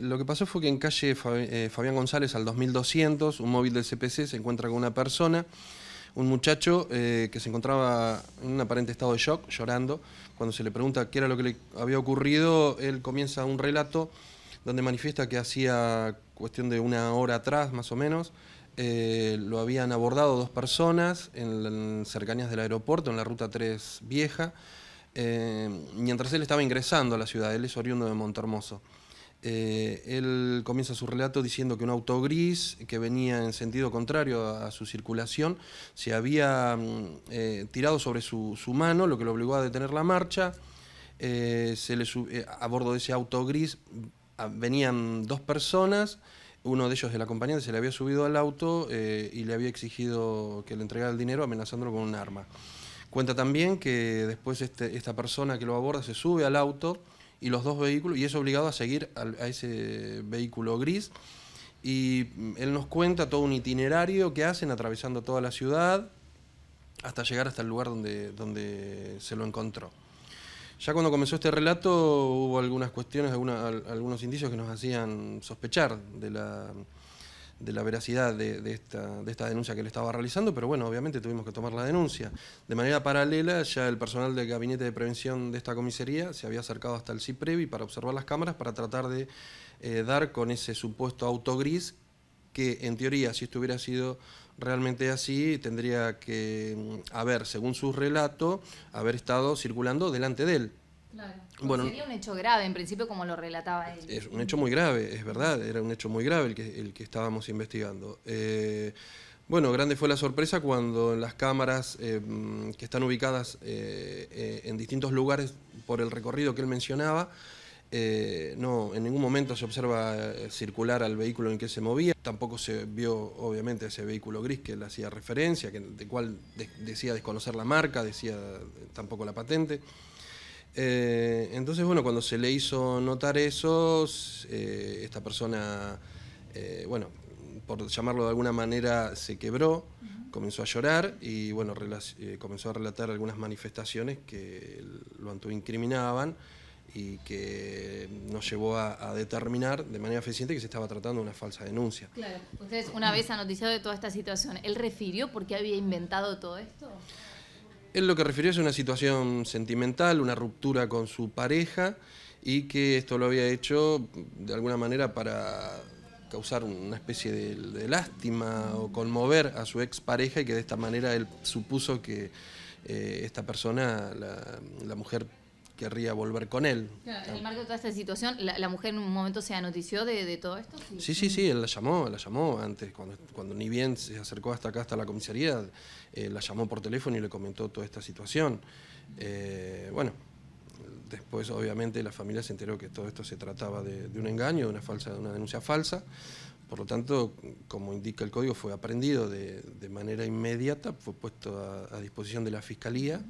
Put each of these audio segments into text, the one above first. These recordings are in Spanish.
Lo que pasó fue que en calle eh, Fabián González al 2200, un móvil del CPC se encuentra con una persona, un muchacho eh, que se encontraba en un aparente estado de shock, llorando. Cuando se le pregunta qué era lo que le había ocurrido, él comienza un relato donde manifiesta que hacía cuestión de una hora atrás, más o menos, eh, lo habían abordado dos personas en, cercanías del aeropuerto, en la ruta 3 vieja, mientras él estaba ingresando a la ciudad, él es oriundo de Montermoso. Eh, él comienza su relato diciendo que un auto gris que venía en sentido contrario a, su circulación se había mm, eh, tirado sobre su, mano, lo que lo obligó a detener la marcha. Eh, a bordo de ese auto gris mm, venían dos personas, uno de ellos de la acompañante se le había subido al auto y le había exigido que le entregara el dinero amenazándolo con un arma. Cuenta también que después este, esta persona que lo aborda se sube al auto y los dos vehículos, y es obligado a seguir a ese vehículo gris. Y mm, él nos cuenta todo un itinerario que hacen atravesando toda la ciudad hasta llegar hasta el lugar donde, donde se lo encontró. Ya cuando comenzó este relato hubo algunas cuestiones, alguna, algunos indicios que nos hacían sospechar de la, de la veracidad de, de, esta, de, esta, denuncia que le estaba realizando, pero bueno, obviamente tuvimos que tomar la denuncia. De manera paralela, ya el personal del gabinete de prevención de esta comisaría se había acercado hasta el CIPREVI para observar las cámaras, para tratar de eh, dar con ese supuesto auto gris que en teoría, si esto hubiera sido realmente así, tendría que mm, haber, según su relato, haber estado circulando delante de él. Bueno, sería un hecho grave, en principio, como lo relataba él. Es un hecho muy grave, es verdad, era un hecho muy grave el que, el que estábamos investigando. Eh, bueno, grande fue la sorpresa cuando las cámaras eh, que están ubicadas eh, en distintos lugares por el recorrido que él mencionaba, no, en ningún momento se observa circular al vehículo en que se movía, tampoco se vio obviamente ese vehículo gris que le hacía referencia, que, de cual decía desconocer la marca, decía tampoco la patente. Eh, entonces, bueno, cuando se le hizo notar eso, eh, esta persona, eh, bueno, por llamarlo de alguna manera, se quebró, comenzó a llorar y, bueno, eh, comenzó a relatar algunas manifestaciones que lo incriminaban y que nos llevó a, determinar de manera eficiente que se estaba tratando de una falsa denuncia. Claro. Ustedes, una vez anoticiado de toda esta situación, ¿él refirió por qué había inventado todo esto? Él lo que refirió es una situación sentimental, una ruptura con su pareja y que esto lo había hecho de alguna manera para causar una especie de, lástima o conmover a su expareja y que de esta manera él supuso que eh, esta persona, la mujer querría volver con él. en el marco de toda esta situación, ¿la, mujer en un momento se anotició de, todo esto? Sí, sí, sí, él la llamó, la llamó antes, cuando, cuando ni bien se acercó hasta acá, hasta la comisaría, eh, la llamó por teléfono y le comentó toda esta situación. Eh, bueno, después obviamente la familia se enteró que todo esto se trataba de, un engaño, de una, falsa, de una denuncia falsa. Por lo tanto, como indica el código, fue aprendido de, manera inmediata, fue puesto a, a disposición de la Fiscalía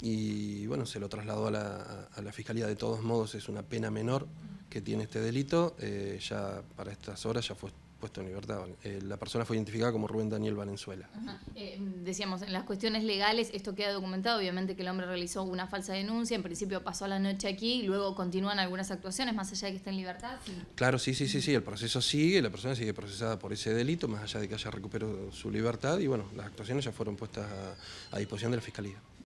y bueno, se lo trasladó a la, fiscalía. De todos modos, es una pena menor que tiene este delito. Eh, ya para estas horas ya fue puesto en libertad. Eh, la persona fue identificada como Rubén Daniel Valenzuela. Eh, decíamos, en las cuestiones legales esto queda documentado, obviamente que el hombre realizó una falsa denuncia, en principio pasó la noche aquí, y luego continúan algunas actuaciones más allá de que esté en libertad. Claro, sí, sí, sí, sí, el proceso sigue, la persona sigue procesada por ese delito, más allá de que haya recuperado su libertad y bueno, las actuaciones ya fueron puestas a disposición de la Fiscalía.